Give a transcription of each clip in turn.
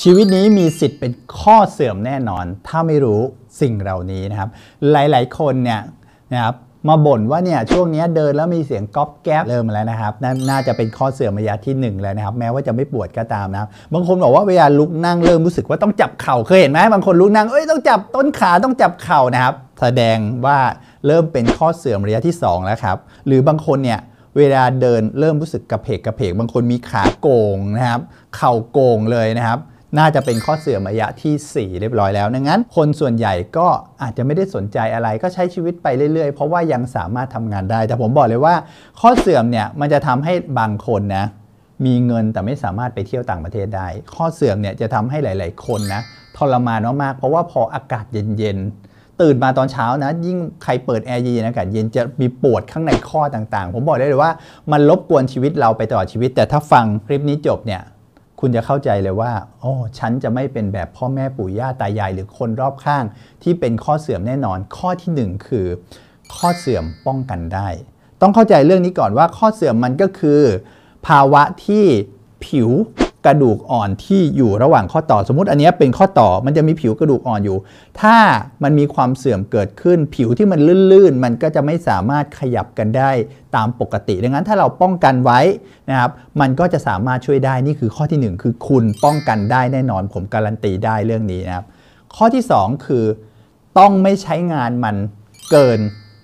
ชีวิตนี้มีสิทธิ์เป็นข้อเสื่อมแน่นอน ถ้าไม่รู้สิ่งเหล่านี้นะครับ หลายๆคนเนี่ยนะครับมาบ่นว่าเนี่ยช่วงนี้เดินแล้วมีเสียงก๊อบแก๊บเริ่มแล้วนะครับนน่าจะเป็นข้อเสื่อมระยะที่ 1 แล้วนะครับ แม้ว่าจะไม่ปวดก็ตามนะครับบางคนบอกว่าเวลาลุกนั่ง เริ่มรู้สึกว่าต้องจับเข่าเคยเห็นไหม บางคนลุกนั่งเอ้ยต้องจับต้นขาต้องจับเข่านะครับแสดงว่าเริ่มเป็นข้อเสื่อมระยะที่2แล้วครับ หรือบางคนเนี่ยเวลาเดินเริ่มรู้สึกกระเพกกระเพกบางคนมีขาโก่งนะครับเข่าโก่งเลยนะครับน่าจะเป็นข้อเสื่อมระยะที่ 4 เรียบร้อยแล้วดังนั้น คนส่วนใหญ่ก็อาจจะไม่ได้สนใจอะไร ก็ใช้ชีวิตไปเรื่อยๆ เพราะว่ายังสามารถทำงานได้ แต่ผมบอกเลยว่า ข้อเสื่อมเนี่ยมันจะทำให้บางคนนะมีเงินแต่ไม่สามารถไปเที่ยวต่างประเทศได้ ข้อเสื่อมเนี่ยจะทำให้หลาย ๆ คนนะทรมานมากๆเพราะว่าพออากาศเย็น ๆ ตื่นมาตอนเช้านะยิ่งใครเปิดแอร์เย็นๆอากาศเย็นจะมีปวดข้างในข้อต่างๆ ผมบอกได้เลยว่ามันรบกวนชีวิตเราไปตลอดชีวิต แต่ถ้าฟังคลิปนี้จบเนี่ยคุณจะเข้าใจเลยว่า โอ้ฉันจะไม่เป็นแบบพ่อแม่ปู่ย่าตายาย หรือคนรอบข้างที่เป็นข้อเสื่อมแน่นอน ข้อที่ 1 คือ ข้อเสื่อมป้องกันได้ ต้องเข้าใจเรื่องนี้ก่อนว่า ข้อเสื่อมมันก็คือ ภาวะที่ผิวกระดูกอ่อนที่อยู่ระหว่างข้อต่อสมมติอันนี้เป็นข้อต่อมันจะมีผิวกระดูกอ่อนอยู่ ถ้ามันมีความเสื่อมเกิดขึ้นผิวที่มันลื่นๆมันก็จะไม่สามารถขยับกันได้ตามปกติ ดังนั้นถ้าเราป้องกันไว้นะครับมันก็จะสามารถช่วยได้นี่คือข้อที่ 1 คือคุณป้องกันได้แน่นอนผมการันตีได้เรื่องนี้นะครับข้อที่ 2 คือต้องไม่ใช้งานมันเกิน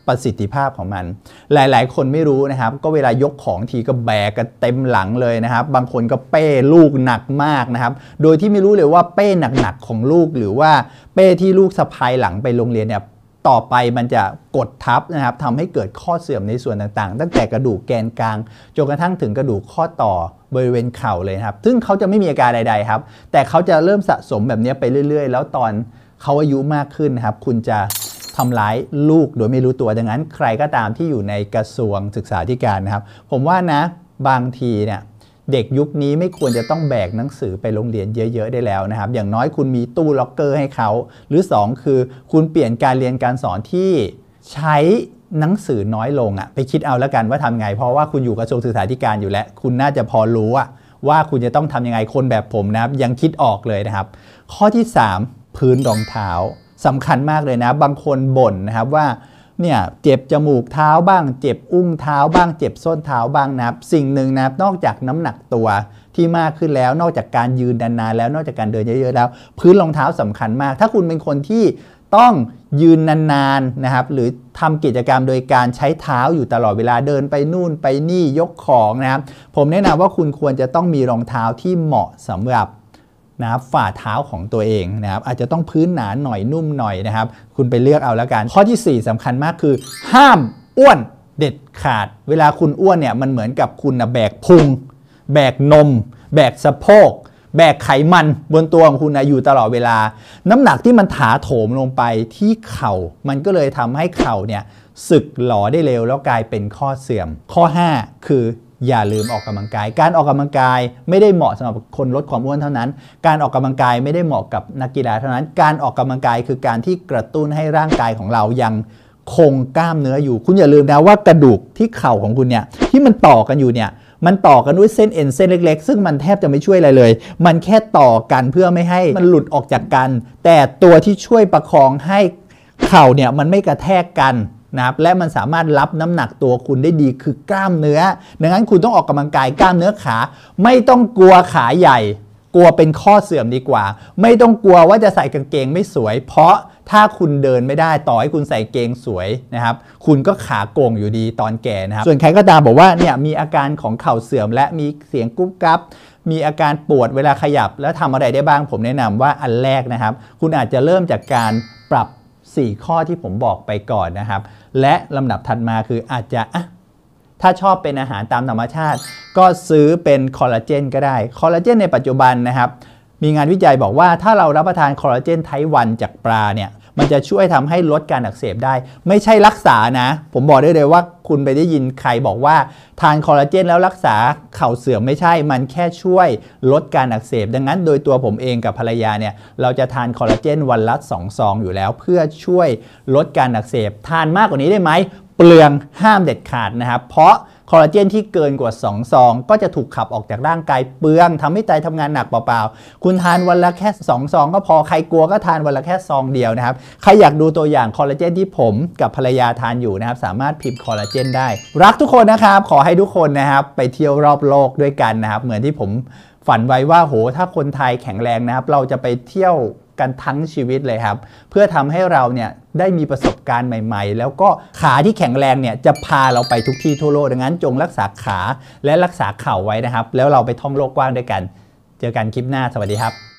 ประสิทธิภาพของมัน หลาย ๆ คนไม่รู้นะครับ ก็เวลายกของทีก็แบกกันเต็มหลังเลยนะครับ บางคนก็เป้ลูกหนักมากนะครับ โดยที่ไม่รู้เลยว่าเป้หนัก ๆ ของลูกหรือว่าเป้ที่ลูกสะพายหลังไปโรงเรียนเนี่ย ต่อไปมันจะกดทับนะครับ ทำให้เกิดข้อเสื่อมในส่วนต่าง ๆ ตั้งแต่กระดูกแกนกลาง จนกระทั่งถึงกระดูกข้อต่อบริเวณเข่าเลยครับ ซึ่งเขาจะไม่มีอาการใด ๆ ครับ แต่เขาจะเริ่มสะสมแบบนี้ไปเรื่อย ๆ แล้วตอนเขาอายุมากขึ้นนะครับ คุณจะทำร้ายลูกโดยไม่รู้ตัวดังนั้นใครก็ตามที่อยู่ในกระทรวงศึกษาธิการนะครับผมว่านะบางทีเนี่ยเด็กยุคนี้ไม่ควรจะต้องแบกหนังสือไปโรงเรียนเยอะๆได้แล้วนะครับ อย่างน้อยคุณมีตู้ล็อกเกอร์ให้เขาหรือ 2 คือคุณเปลี่ยนการเรียนการสอนที่ใช้หนังสือน้อยลงอะไปคิดเอาแล้วกันว่าทำไง เพราะว่าคุณอยู่กระทรวงศึกษาธิการอยู่แล้วคุณน่าจะพอรู้อะว่าคุณจะต้องทํำยังไงคนแบบผมนะครับยังคิดออกเลยนะครับ ข้อที่ 3 พื้นรองเท้าสำคัญมากเลยนะ บางคนบ่นนะครับว่า เนี่ย เจ็บจมูกเท้าบ้าง เจ็บอุ้งเท้าบ้าง เจ็บส้นเท้าบ้างนะครับสิ่งหนึ่งนะ นอกจากน้ำหนักตัวที่มากขึ้นแล้ว นอกจากการยืนนานแล้ว นอกจากการเดินเยอะๆแล้ว พื้นรองเท้าสำคัญมาก ถ้าคุณเป็นคนที่ต้องยืนนานๆนะครับ หรือทำกิจกรรมโดยการใช้เท้าอยู่ตลอดเวลา เดินไปนู่นไปนี่ยกของนะครับ ผมแนะนำว่าคุณควรจะต้องมีรองเท้าที่เหมาะสำหรับนะครับฝ่าเท้าของตัวเองนะครับอาจจะต้องพื้นหนาหน่อยนุ่มหน่อยนะครับคุณไปเลือกเอาแล้วกัน ข้อที่ 4 สำคัญมากคือ ห้ามอ้วนเด็ดขาด เวลาคุณอ้วนเนี่ยมันเหมือนกับคุณนะแบกพุง แบกนม แบกสะโพก แบกไขมัน บนตัวของคุณนะอยู่ตลอดเวลา น้ำหนักที่มันถาโถมลงไปที่เขา่า มันก็เลยทำให้เข่าเนี่ยสึกหลอได้เร็วแล้วกลายเป็นข้อเสื่อม ข้อ 5 คืออย่าลืมออกกำลังกาย การออกกำลังกายไม่ได้เหมาะสำหรับคนลดความอ้วนเท่านั้น การออกกำลังกายไม่ได้เหมาะกับนักกีฬาเท่านั้น การออกกำลังกายคือการที่กระตุ้นให้ร่างกายของเรายังคงกล้ามเนื้ออยู่ คุณอย่าลืมนะว่ากระดูกที่เข่าของคุณเนี่ยที่มันต่อกันอยู่เนี่ยมันต่อกันด้วยเส้นเอ็นเส้นเล็ก ๆ ซึ่งมันแทบจะไม่ช่วยอะไรเลย มันแค่ต่อกันเพื่อไม่ให้มันหลุดออกจากกัน แต่ตัวที่ช่วยประคองให้เข่าเนี่ยมันไม่กระแทกกันนะครับและมันสามารถรับน้ำหนักตัวคุณได้ดีคือกล้ามเนื้อ ดังนั้นคุณต้องออกกำลังกายกล้ามเนื้อขา ไม่ต้องกลัวขาใหญ่ กลัวเป็นข้อเสื่อมดีกว่า ไม่ต้องกลัวว่าจะใส่กางเกงไม่สวย เพราะถ้าคุณเดินไม่ได้ ต่อให้คุณใส่เกงสวยนะครับ คุณก็ขาโก่งอยู่ดีตอนแก่นะครับ ส่วนใครก็ตามบอกว่าเนี่ยมีอาการของเข่าเสื่อม และมีเสียงกุ๊บกั๊บมีอาการปวดเวลาขยับ แล้วทำอะไรได้บ้าง ผมแนะนำว่าอันแรกนะครับ คุณอาจจะเริ่มจากการปรับ4 ข้อที่ผมบอกไปก่อนนะครับ และลำดับถัดมาคืออาจจะ ถ้าชอบเป็นอาหารตามธรรมชาติ ก็ซื้อเป็นคอลลาเจนก็ได้คอลลาเจนในปัจจุบันนะครับ มีงานวิจัยบอกว่าถ้าเรารับประทานคอลลาเจนไทวันจากปลาเนี่ยมันจะช่วยทำให้ลดการอักเสบได้ ไม่ใช่รักษานะผมบอกได้เลยว่าคุณไปได้ยินใครบอกว่าทานคอลลาเจนแล้วรักษาเข่าเสื่อมไม่ใช่ มันแค่ช่วยลดการอักเสบ ดังนั้นโดยตัวผมเองกับภรรยาเนี่ยเราจะทานคอลลาเจนวันละ2ซองอยู่แล้ว เพื่อช่วยลดการอักเสบ ทานมากกว่านี้ได้ไหม เปลืองห้ามเด็ดขาดนะครับเพราะคอลลาเจนที่เกินกว่า2ซองก็จะถูกขับออกจากร่างกายเปื้องทำให้ไตทำงานหนักเปล่าๆ คุณทานวันละแค่2ซองก็พอใครกลัวก็ทานวันละแค่ซองเดียวนะครับ ใครอยากดูตัวอย่างคอลลาเจนที่ผมกับภรรยาทานอยู่นะครับสามารถพิมพ์คอลลาเจนได้ รักทุกคนนะครับขอให้ทุกคนนะครับไปเที่ยวรอบโลกด้วยกันนะครับเหมือนที่ผมฝันไว้ว่าโห ถ้าคนไทยแข็งแรงนะครับเราจะไปเที่ยวกันทั้งชีวิตเลยครับ เพื่อทำให้เราเนี่ยได้มีประสบการณ์ใหม่ ๆ แล้วก็ขาที่แข็งแรงเนี่ยจะพาเราไปทุกที่ทั่วโลกดังนั้นจงรักษาขาและรักษาเข่าไว้นะครับ แล้วเราไปท่องโลกกว้างด้วยกัน เจอกันคลิปหน้าสวัสดีครับ